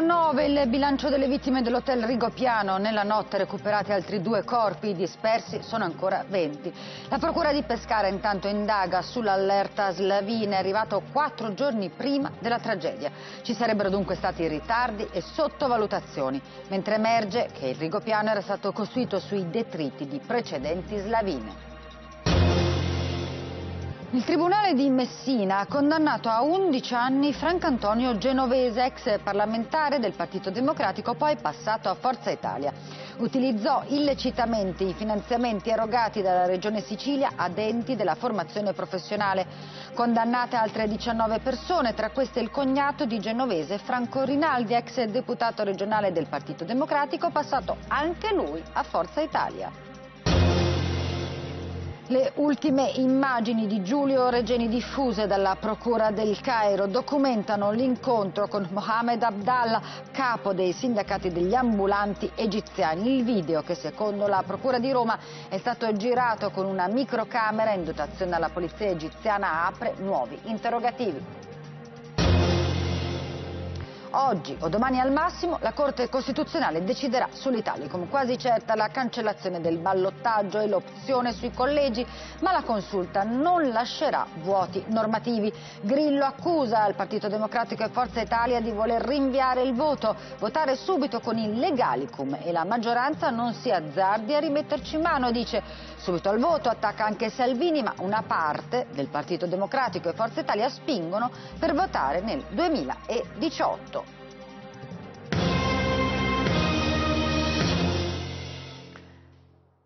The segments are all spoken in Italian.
9 il bilancio delle vittime dell'hotel Rigopiano. Nella notte recuperati altri due corpi dispersi, sono ancora 20. La procura di Pescara intanto indaga sull'allerta Slavina, arrivato quattro giorni prima della tragedia. Ci sarebbero dunque stati ritardi e sottovalutazioni, mentre emerge che il Rigopiano era stato costruito sui detriti di precedenti Slavine. Il Tribunale di Messina ha condannato a 11 anni Franco Antonio Genovese, ex parlamentare del Partito Democratico, poi passato a Forza Italia. Utilizzò illecitamente i finanziamenti erogati dalla Regione Sicilia ad enti della formazione professionale. Condannate altre 19 persone, tra queste il cognato di Genovese, Franco Rinaldi, ex deputato regionale del Partito Democratico, passato anche lui a Forza Italia. Le ultime immagini di Giulio Regeni diffuse dalla Procura del Cairo documentano l'incontro con Mohamed Abdallah, capo dei sindacati degli ambulanti egiziani. Il video, che secondo la Procura di Roma è stato girato con una microcamera in dotazione alla polizia egiziana, apre nuovi interrogativi. Oggi o domani al massimo la Corte Costituzionale deciderà sull'Italia sull'Italicum, quasi certa la cancellazione del ballottaggio e l'opzione sui collegi, ma la consulta non lascerà vuoti normativi. Grillo accusa il Partito Democratico e Forza Italia di voler rinviare il voto, votare subito con il Legalicum e la maggioranza non si azzardi a rimetterci in mano, dice. Subito al voto attacca anche Salvini, ma una parte del Partito Democratico e Forza Italia spingono per votare nel 2018.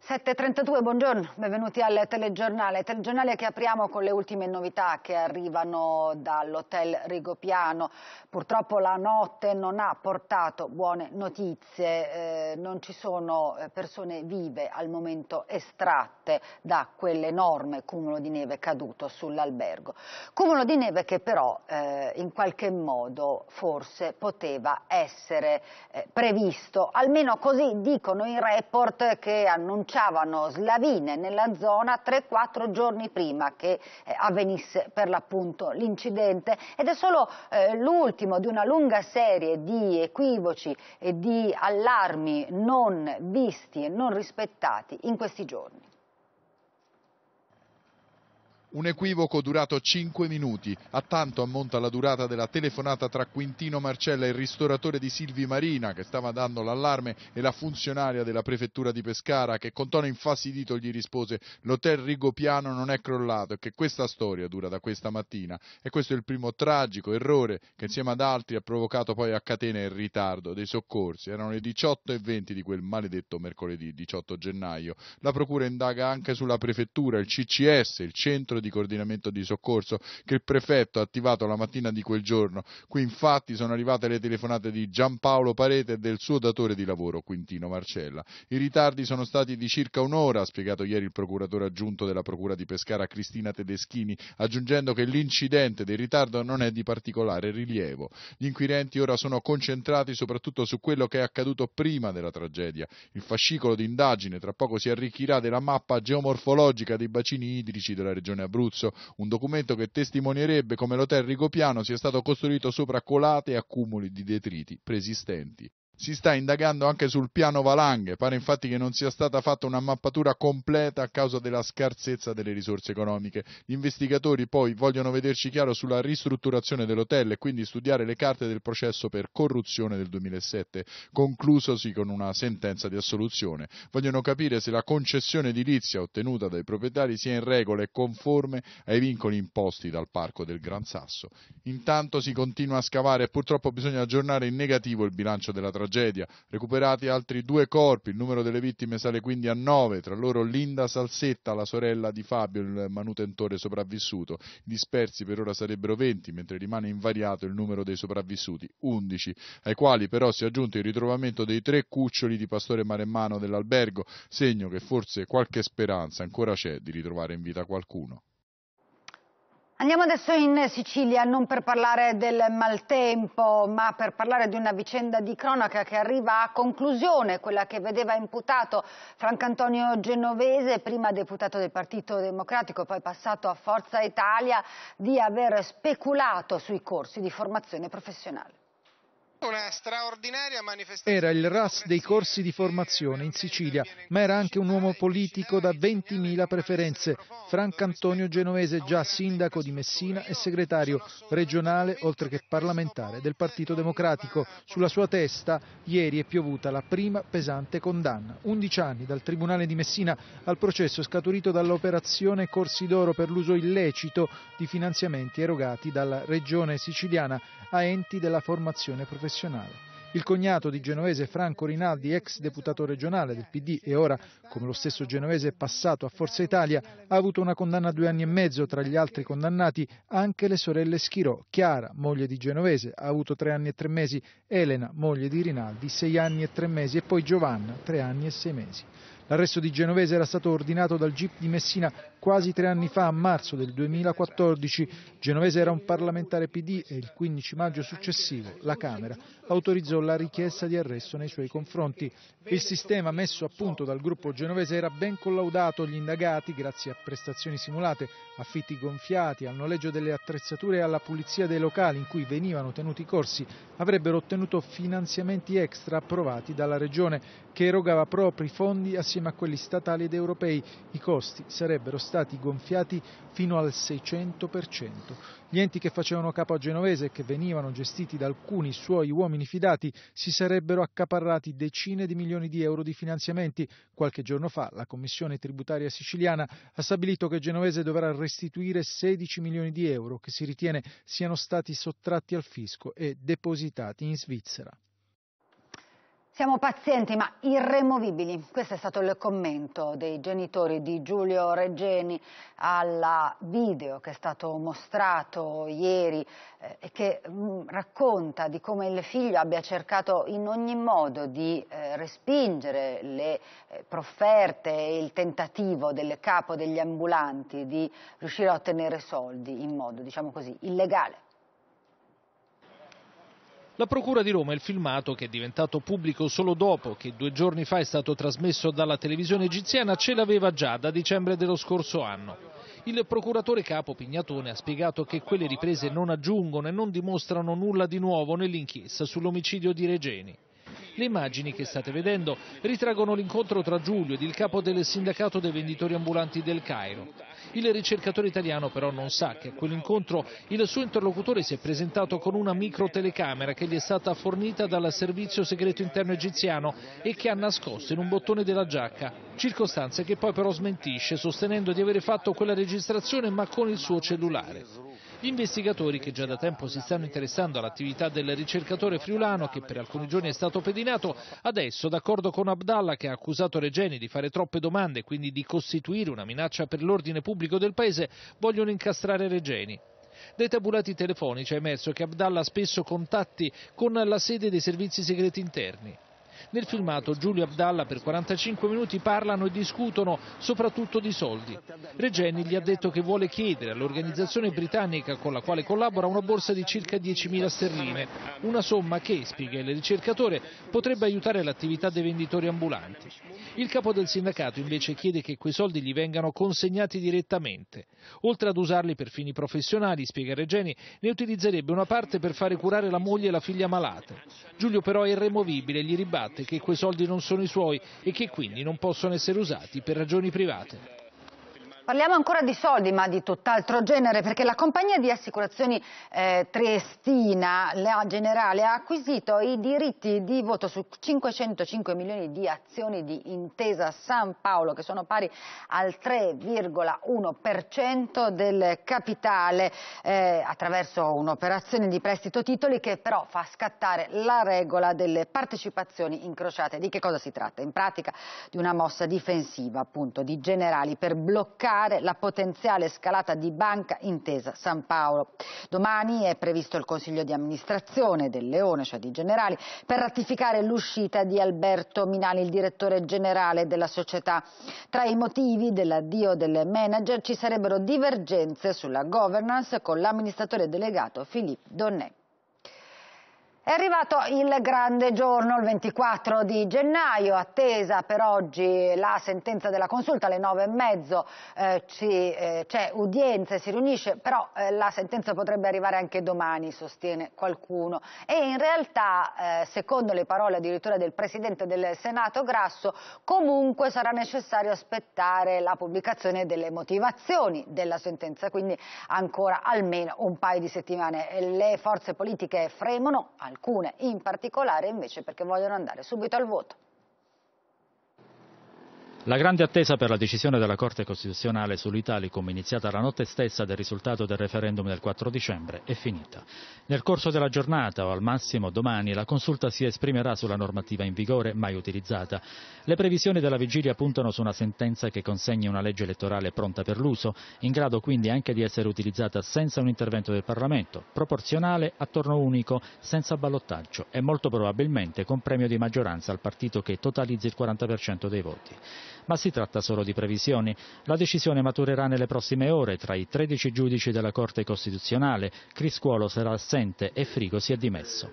7.32, buongiorno, benvenuti al telegiornale. Telegiornale che apriamo con le ultime novità che arrivano dall'hotel Rigopiano. Purtroppo la notte non ha portato buone notizie, eh, non ci sono eh, persone vive al momento estratte da quell'enorme cumulo di neve caduto sull'albergo. Cumulo di neve che però eh, in qualche modo forse poteva essere eh, previsto, almeno così dicono i report che annunciano lanciavano slavine nella zona 3-4 giorni prima che eh, avvenisse per l'appunto l'incidente ed è solo eh, l'ultimo di una lunga serie di equivoci e di allarmi non visti e non rispettati in questi giorni. Un equivoco durato 5 minuti. A tanto ammonta la durata della telefonata tra Quintino Marcella, il ristoratore di Silvi Marina, che stava dando l'allarme, e la funzionaria della prefettura di Pescara, che con tono infastidito gli rispose l'hotel Rigopiano non è crollato e che questa storia dura da questa mattina. E questo è il primo tragico errore che insieme ad altri ha provocato poi a catena il ritardo dei soccorsi. Erano le 18 e 20 di quel maledetto mercoledì 18 gennaio. La procura indaga anche sulla prefettura, il CCS, il centro di di coordinamento di soccorso che il prefetto ha attivato la mattina di quel giorno. Qui infatti sono arrivate le telefonate di Giampaolo Parete e del suo datore di lavoro, Quintino Marcella. I ritardi sono stati di circa un'ora, ha spiegato ieri il procuratore aggiunto della Procura di Pescara, Cristina Tedeschini, aggiungendo che l'incidente del ritardo non è di particolare rilievo. Gli inquirenti ora sono concentrati soprattutto su quello che è accaduto prima della tragedia. Il fascicolo di indagine tra poco si arricchirà della mappa geomorfologica dei bacini idrici della regione Abruzzo Abruzzo, un documento che testimonierebbe come l'hotel Rigopiano sia stato costruito sopra colate e accumuli di detriti preesistenti. Si sta indagando anche sul piano valanghe, pare infatti che non sia stata fatta una mappatura completa a causa della scarsezza delle risorse economiche. Gli investigatori poi vogliono vederci chiaro sulla ristrutturazione dell'hotel e quindi studiare le carte del processo per corruzione del 2007, conclusosi con una sentenza di assoluzione. Vogliono capire se la concessione edilizia ottenuta dai proprietari sia in regola e conforme ai vincoli imposti dal Parco del Gran Sasso. Intanto si continua a scavare e purtroppo bisogna aggiornare in negativo il bilancio della tragedia tragedia. Recuperati altri due corpi, il numero delle vittime sale quindi a nove, tra loro Linda Salsetta, la sorella di Fabio, il manutentore sopravvissuto. I dispersi per ora sarebbero 20, mentre rimane invariato il numero dei sopravvissuti, 11, ai quali però si è aggiunto il ritrovamento dei tre cuccioli di pastore maremmano dell'albergo, segno che forse qualche speranza ancora c'è di ritrovare in vita qualcuno. Andiamo adesso in Sicilia, non per parlare del maltempo, ma per parlare di una vicenda di cronaca che arriva a conclusione, quella che vedeva imputato Francantonio Genovese, prima deputato del Partito Democratico, poi passato a Forza Italia, di aver speculato sui corsi di formazione professionale. Una straordinaria manifestazione. Era il ras dei corsi di formazione in Sicilia, ma era anche un uomo politico da 20.000 preferenze. Franco Antonio Genovese, già sindaco di Messina e segretario regionale, oltre che parlamentare, del Partito Democratico. Sulla sua testa ieri è piovuta la prima pesante condanna. 11 anni dal Tribunale di Messina al processo scaturito dall'operazione Corsi d'Oro per l'uso illecito di finanziamenti erogati dalla regione siciliana a enti della formazione professionale professionale. Il cognato di genovese Franco Rinaldi, ex deputato regionale del PD e ora, come lo stesso genovese passato a Forza Italia, ha avuto una condanna a due anni e mezzo. Tra gli altri condannati anche le sorelle Schirò. Chiara, moglie di genovese, ha avuto tre anni e tre mesi. Elena, moglie di Rinaldi, sei anni e tre mesi. E poi Giovanna, tre anni e sei mesi. L'arresto di Genovese era stato ordinato dal GIP di Messina Quasi tre anni fa, a marzo del 2014, Genovese era un parlamentare PD e il 15 maggio successivo la Camera autorizzò la richiesta di arresto nei suoi confronti. Il sistema messo a punto dal gruppo genovese era ben collaudato, gli indagati, grazie a prestazioni simulate, affitti gonfiati, al noleggio delle attrezzature e alla pulizia dei locali in cui venivano tenuti i corsi, avrebbero ottenuto finanziamenti extra approvati dalla Regione che erogava propri fondi assieme a quelli statali ed europei. I costi sarebbero stati stati gonfiati fino al 600%. Gli enti che facevano capo a Genovese e che venivano gestiti da alcuni suoi uomini fidati si sarebbero accaparrati decine di milioni di euro di finanziamenti. Qualche giorno fa la Commissione tributaria siciliana ha stabilito che Genovese dovrà restituire 16 milioni di euro che si ritiene siano stati sottratti al fisco e depositati in Svizzera. Siamo pazienti ma irremovibili, questo è stato il commento dei genitori di Giulio Reggeni al video che è stato mostrato ieri eh, e eh, che mh, mm, racconta di come il figlio abbia cercato in ogni modo di eh, respingere le eh, profferte e il tentativo del capo degli ambulanti di riuscire a ottenere soldi in modo, diciamo così, illegale. La Procura di Roma il filmato, che è diventato pubblico solo dopo che due giorni fa è stato trasmesso dalla televisione egiziana, ce l'aveva già da dicembre dello scorso anno. Il procuratore capo Pignatone ha spiegato che quelle riprese non aggiungono e non dimostrano nulla di nuovo nell'inchiesta sull'omicidio di Regeni. Le immagini che state vedendo ritraggono l'incontro tra Giulio ed il capo del sindacato dei venditori ambulanti del Cairo. Il ricercatore italiano però non sa che a quell'incontro il suo interlocutore si è presentato con una microtelecamera che gli è stata fornita dal servizio segreto interno egiziano e che ha nascosto in un bottone della giacca. Circostanze che poi però smentisce sostenendo di aver fatto quella registrazione ma con il suo cellulare. Gli investigatori che già da tempo si stanno interessando all'attività del ricercatore friulano che per alcuni giorni è stato pedinato, adesso d'accordo con Abdallah che ha accusato Regeni di fare troppe domande e quindi di costituire una minaccia per l'ordine pubblico del paese, vogliono incastrare Regeni. Dai tabulati telefonici è emerso che Abdallah ha spesso contatti con la sede dei servizi segreti interni. Nel filmato Giulio Abdalla per 45 minuti parlano e discutono soprattutto di soldi. Regeni gli ha detto che vuole chiedere all'organizzazione britannica con la quale collabora una borsa di circa 10.000 sterline, una somma che, spiega il ricercatore, potrebbe aiutare l'attività dei venditori ambulanti. Il capo del sindacato invece chiede che quei soldi gli vengano consegnati direttamente. Oltre ad usarli per fini professionali, spiega Regeni, ne utilizzerebbe una parte per fare curare la moglie e la figlia malate. Giulio però è irremovibile, e gli ribatte che quei soldi non sono i suoi e che quindi non possono essere usati per ragioni private. Parliamo ancora di soldi, ma di tutt'altro genere, perché la compagnia di assicurazioni eh, Triestina, la Generale, ha acquisito i diritti di voto su 505 milioni di azioni di Intesa San Paolo, che sono pari al 3,1% del capitale, eh, attraverso un'operazione di prestito titoli che però fa scattare la regola delle partecipazioni incrociate. Di che cosa si tratta? In pratica di una mossa difensiva, appunto, di generali per bloccare evitare la potenziale scalata di Banca Intesa San Paolo. Domani è previsto il Consiglio di amministrazione del Leone, cioè di generali, per ratificare l'uscita di Alberto Minali, il direttore generale della società. Tra i motivi dell'addio del manager ci sarebbero divergenze sulla governance con l'amministratore delegato Philippe Donnet. È arrivato il grande giorno, il 24 di gennaio, attesa per oggi la sentenza della consulta, alle nove e mezzo eh, eh, c'è udienza e si riunisce, però eh, la sentenza potrebbe arrivare anche domani, sostiene qualcuno. E in realtà, eh, secondo le parole addirittura del Presidente del Senato Grasso, comunque sarà necessario aspettare la pubblicazione delle motivazioni della sentenza, quindi ancora almeno un paio di settimane. Le forze politiche fremono, al alcune in particolare invece perché vogliono andare subito al voto. La grande attesa per la decisione della Corte Costituzionale sull'Italicum, iniziata la notte stessa del risultato del referendum del 4 dicembre, è finita. Nel corso della giornata o al massimo domani la consulta si esprimerà sulla normativa in vigore mai utilizzata. Le previsioni della vigilia puntano su una sentenza che consegni una legge elettorale pronta per l'uso, in grado quindi anche di essere utilizzata senza un intervento del Parlamento, proporzionale, a torno unico, senza ballottaggio e molto probabilmente con premio di maggioranza al partito che totalizzi il 40% dei voti ma si tratta solo di previsioni. La decisione maturerà nelle prossime ore tra i 13 giudici della Corte Costituzionale, Criscuolo sarà assente e Frigo si è dimesso.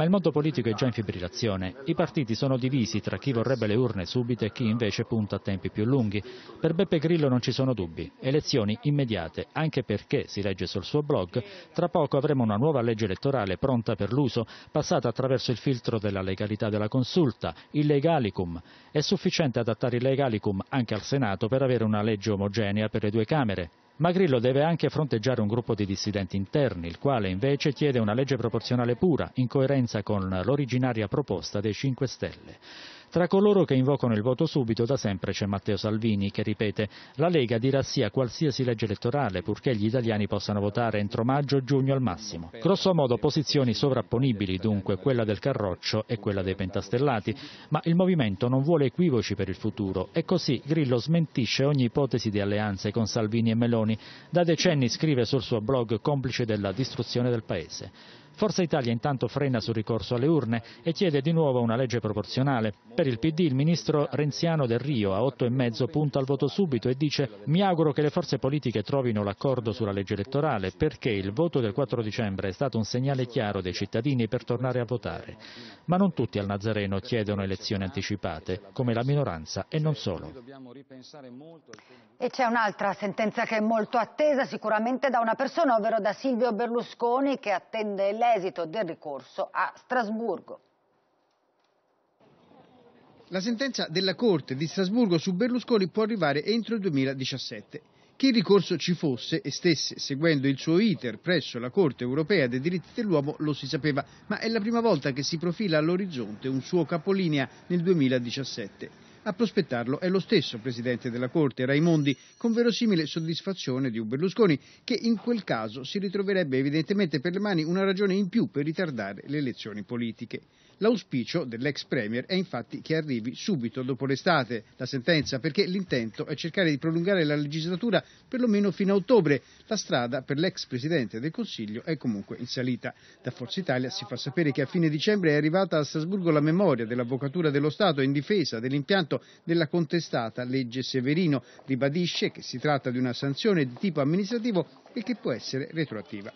Ma il mondo politico è già in fibrillazione. I partiti sono divisi tra chi vorrebbe le urne subite e chi invece punta a tempi più lunghi. Per Beppe Grillo non ci sono dubbi. Elezioni immediate, anche perché, si legge sul suo blog, tra poco avremo una nuova legge elettorale pronta per l'uso, passata attraverso il filtro della legalità della consulta, il legalicum. È sufficiente adattare il legalicum anche al Senato per avere una legge omogenea per le due Camere ma Grillo deve anche fronteggiare un gruppo di dissidenti interni, il quale invece chiede una legge proporzionale pura, in coerenza con l'originaria proposta dei 5 Stelle. Tra coloro che invocano il voto subito da sempre c'è Matteo Salvini che ripete la Lega dirà sì a qualsiasi legge elettorale purché gli italiani possano votare entro maggio o giugno al massimo. Grosso modo posizioni sovrapponibili dunque quella del Carroccio e quella dei Pentastellati, ma il movimento non vuole equivoci per il futuro e così Grillo smentisce ogni ipotesi di alleanze con Salvini e Meloni. Da decenni scrive sul suo blog complice della distruzione del paese. Forza Italia intanto frena sul ricorso alle urne e chiede di nuovo una legge proporzionale. Per il PD il ministro Renziano del Rio a 8,5 punta al voto subito e dice mi auguro che le forze politiche trovino l'accordo sulla legge elettorale perché il voto del 4 dicembre è stato un segnale chiaro dei cittadini per tornare a votare. Ma non tutti al Nazareno chiedono elezioni anticipate, come la minoranza e non solo. E c'è un'altra sentenza che è molto attesa sicuramente da una persona, ovvero da Silvio Berlusconi che attende lei l'esito del ricorso a Strasburgo. La sentenza della Corte di Strasburgo su Berlusconi può arrivare entro il 2017. Che il ricorso ci fosse e stesse seguendo il suo iter presso la Corte europea dei diritti dell'uomo lo si sapeva, ma è la prima volta che si profila all'orizzonte un suo capolinea nel 2017. A prospettarlo è lo stesso presidente della Corte, Raimondi, con verosimile soddisfazione di un Berlusconi che in quel caso si ritroverebbe evidentemente per le mani una ragione in più per ritardare le elezioni politiche. L'auspicio dell'ex Premier è infatti che arrivi subito dopo l'estate la sentenza, perché l'intento è cercare di prolungare la legislatura perlomeno fino a ottobre. La strada per l'ex Presidente del Consiglio è comunque in salita. Da Forza Italia si fa sapere che a fine dicembre è arrivata a Strasburgo la memoria dell'Avvocatura dello Stato in difesa dell'impianto della contestata legge Severino. Ribadisce che si tratta di una sanzione di tipo amministrativo e che può essere retroattiva.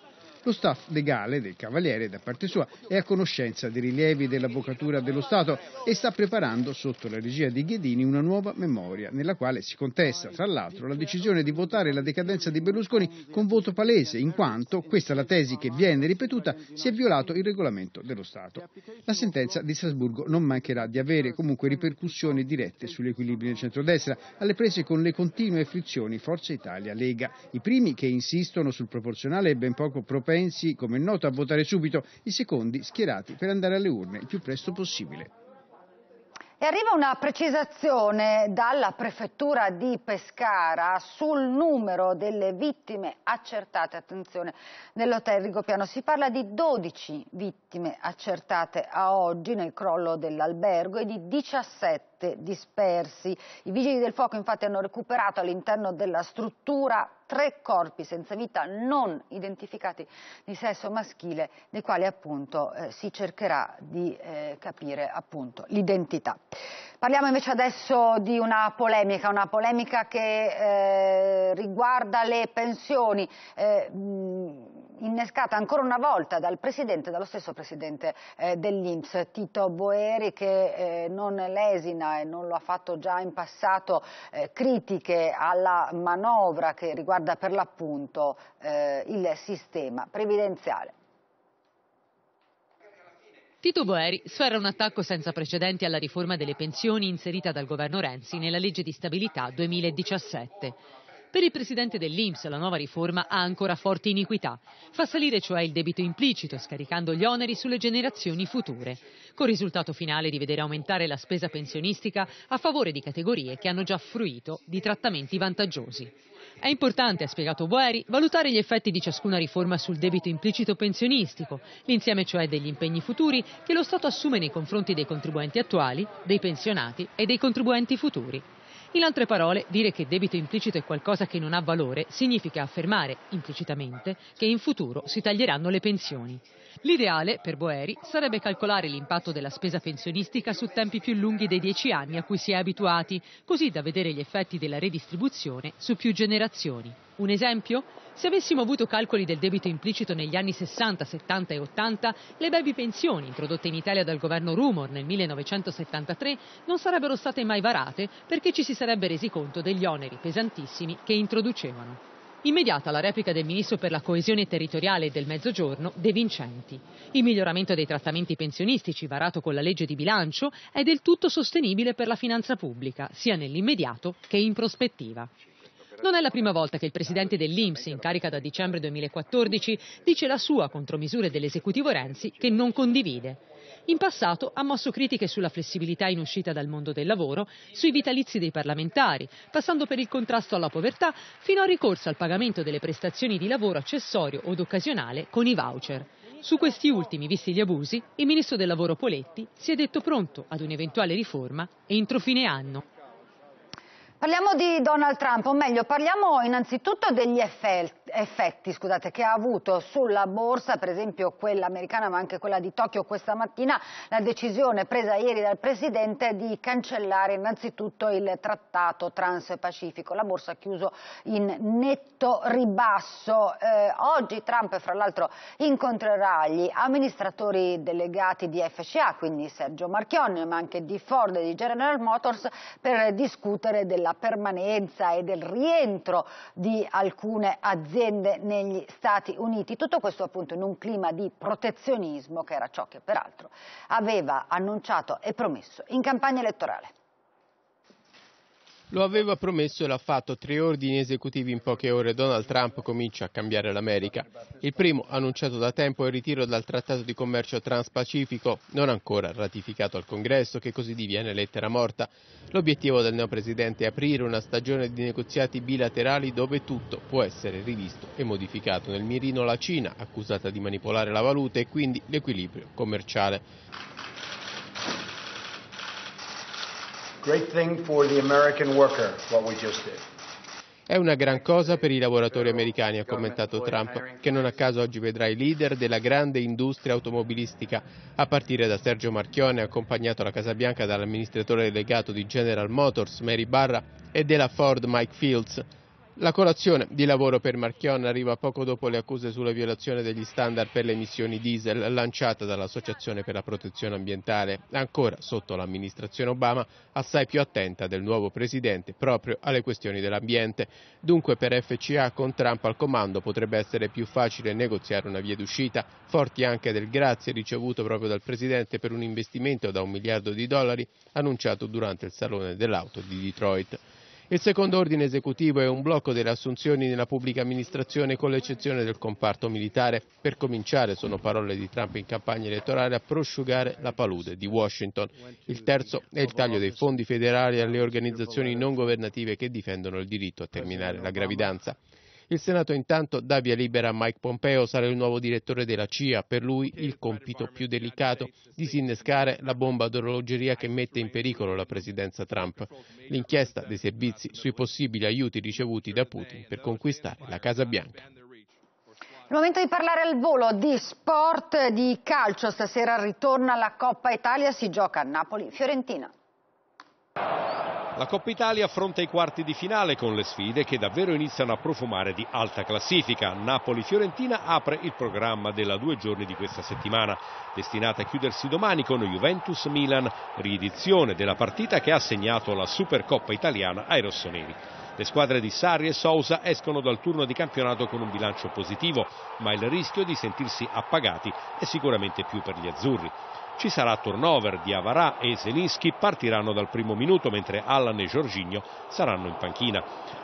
Lo staff legale del Cavaliere, da parte sua, è a conoscenza dei rilievi dell'Avvocatura dello Stato e sta preparando, sotto la regia di Ghedini, una nuova memoria nella quale si contesta, tra l'altro, la decisione di votare la decadenza di Berlusconi con voto palese, in quanto, questa è la tesi che viene ripetuta, si è violato il regolamento dello Stato. La sentenza di Strasburgo non mancherà di avere comunque ripercussioni dirette sugli equilibri del centrodestra, alle prese con le continue frizioni Forza Italia-Lega, i primi che insistono sul proporzionale e ben poco propenso propensi, come è noto, a votare subito, i secondi schierati per andare alle urne il più presto possibile. E arriva una precisazione dalla prefettura di Pescara sul numero delle vittime accertate, attenzione, nell'hotel Rigopiano. Si parla di 12 vittime accertate a oggi nel crollo dell'albergo e di 17 sette dispersi. I vigili del fuoco infatti hanno recuperato all'interno della struttura tre corpi senza vita non identificati di sesso maschile, dei quali appunto eh, si cercherà di eh, capire appunto l'identità. Parliamo invece adesso di una polemica, una polemica che eh, riguarda le pensioni. Eh, mh, innescata ancora una volta dal Presidente, dallo stesso Presidente eh, dell'Inps, Tito Boeri, che eh, non lesina e non lo ha fatto già in passato, eh, critiche alla manovra che riguarda per l'appunto eh, il sistema previdenziale. Tito Boeri sferra un attacco senza precedenti alla riforma delle pensioni inserita dal governo Renzi nella legge di stabilità 2017. Per il presidente dell'Inps la nuova riforma ha ancora forti iniquità. Fa salire cioè il debito implicito, scaricando gli oneri sulle generazioni future, col risultato finale di vedere aumentare la spesa pensionistica a favore di categorie che hanno già fruito di trattamenti vantaggiosi. È importante, ha spiegato Boeri, valutare gli effetti di ciascuna riforma sul debito implicito pensionistico, l'insieme cioè degli impegni futuri che lo Stato assume nei confronti dei contribuenti attuali, dei pensionati e dei contribuenti futuri. In altre parole, dire che debito implicito è qualcosa che non ha valore significa affermare implicitamente che in futuro si taglieranno le pensioni. L'ideale, per Boeri, sarebbe calcolare l'impatto della spesa pensionistica su tempi più lunghi dei dieci anni a cui si è abituati, così da vedere gli effetti della redistribuzione su più generazioni. Un esempio? Se avessimo avuto calcoli del debito implicito negli anni 60, 70 e 80, le baby pensioni introdotte in Italia dal governo Rumor nel 1973 non sarebbero state mai varate perché ci si sarebbe resi conto degli oneri pesantissimi che introducevano. Immediata la replica del Ministro per la coesione territoriale e del Mezzogiorno, De Vincenti. Il miglioramento dei trattamenti pensionistici varato con la legge di bilancio è del tutto sostenibile per la finanza pubblica, sia nell'immediato che in prospettiva. Non è la prima volta che il presidente dell'Inps, in carica da dicembre 2014, dice la sua contro dell'esecutivo Renzi che non condivide. In passato ha mosso critiche sulla flessibilità in uscita dal mondo del lavoro, sui vitalizi dei parlamentari, passando per il contrasto alla povertà, fino al ricorso al pagamento delle prestazioni di lavoro accessorio od occasionale con i voucher. Su questi ultimi, visti gli abusi, il ministro del lavoro Poletti si è detto pronto ad un'eventuale riforma entro fine anno. Parliamo di Donald Trump, o meglio, parliamo innanzitutto degli FL, effetti scusate, che ha avuto sulla borsa, per esempio quella americana ma anche quella di Tokyo questa mattina, la decisione presa ieri dal Presidente di cancellare innanzitutto il trattato transpacifico. La borsa ha chiuso in netto ribasso. Eh, oggi Trump fra l'altro incontrerà gli amministratori delegati di FCA, quindi Sergio Marchionne, ma anche di Ford e di General Motors per discutere della permanenza e del rientro di alcune aziende aziende negli Stati Uniti. Tutto questo appunto in un clima di protezionismo che era ciò che peraltro aveva annunciato e promesso in campagna elettorale. Lo aveva promesso e l'ha fatto, tre ordini esecutivi in poche ore. Donald Trump comincia a cambiare l'America. Il primo, annunciato da tempo, è il ritiro dal Trattato di Commercio Transpacifico, non ancora ratificato al Congresso, che così diviene lettera morta. L'obiettivo del neopresidente è aprire una stagione di negoziati bilaterali dove tutto può essere rivisto e modificato. Nel mirino la Cina, accusata di manipolare la valuta e quindi l'equilibrio commerciale. Great thing for the American worker, what we just did. È una gran cosa per i lavoratori americani, ha commentato Trump, che non a caso oggi vedrà i leader della grande industria automobilistica, a partire da Sergio Marchione, accompagnato alla Casa Bianca dall'amministratore delegato di General Motors, Mary Barra, e della Ford, Mike Fields. La colazione di lavoro per Marchion arriva poco dopo le accuse sulla violazione degli standard per le emissioni diesel lanciata dall'Associazione per la protezione ambientale, ancora sotto l'amministrazione Obama, assai più attenta del nuovo presidente proprio alle questioni dell'ambiente. Dunque per FCA con Trump al comando potrebbe essere più facile negoziare una via d'uscita, forti anche del grazie ricevuto proprio dal presidente per un investimento da un miliardo di dollari annunciato durante il Salone dell'Auto di Detroit. Il secondo ordine esecutivo è un blocco delle assunzioni nella pubblica amministrazione con l'eccezione del comparto militare. Per cominciare, sono parole di Trump in campagna elettorale, a prosciugare la palude di Washington. Il terzo è il taglio dei fondi federali alle organizzazioni non governative che difendono il diritto a terminare la gravidanza. Il Senato intanto dà via libera a Mike Pompeo, sarà il nuovo direttore della CIA, per lui il compito più delicato, disinnescare la bomba d'orologeria che mette in pericolo la presidenza Trump. L'inchiesta dei servizi sui possibili aiuti ricevuti da Putin per conquistare la Casa Bianca. il momento di parlare al volo di sport, di calcio. Stasera ritorna la Coppa Italia, si gioca a Napoli-Fiorentina. La Coppa Italia affronta i quarti di finale con le sfide che davvero iniziano a profumare di alta classifica. Napoli-Fiorentina apre il programma della due giorni di questa settimana, destinata a chiudersi domani con Juventus-Milan, riedizione della partita che ha segnato la Supercoppa italiana ai rossoneri. Le squadre di Sarri e Sousa escono dal turno di campionato con un bilancio positivo, ma il rischio di sentirsi appagati è sicuramente più per gli azzurri. Ci sarà turnover di Avarà e Zelinski partiranno dal primo minuto mentre Allan e Jorginho saranno in panchina.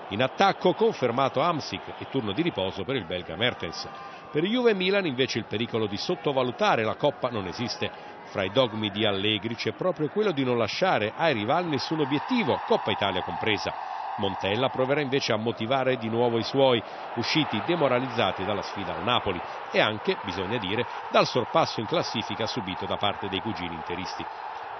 In attacco confermato Amsic e turno di riposo per il belga Mertens. Per Juve e Milan invece il pericolo di sottovalutare la Coppa non esiste. Fra i dogmi di Allegri c'è proprio quello di non lasciare ai rivali nessun obiettivo, Coppa Italia compresa. Montella proverà invece a motivare di nuovo i suoi, usciti demoralizzati dalla sfida al Napoli e anche, bisogna dire, dal sorpasso in classifica subito da parte dei cugini interisti.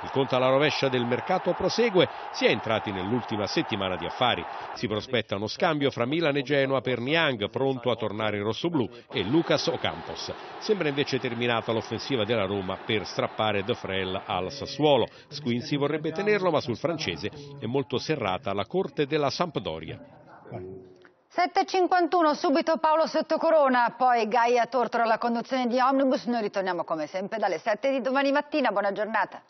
Il conto alla rovescia del mercato prosegue, si è entrati nell'ultima settimana di affari. Si prospetta uno scambio fra Milan e Genoa per Niang, pronto a tornare in rossoblù, e Lucas Ocampos. Sembra invece terminata l'offensiva della Roma per strappare De Frel al Sassuolo. Squinzi vorrebbe tenerlo, ma sul francese è molto serrata la corte della Sampdoria. 7.51, subito Paolo Sottocorona, poi Gaia Tortora alla conduzione di Omnibus. Noi ritorniamo come sempre dalle 7 di domani mattina. Buona giornata.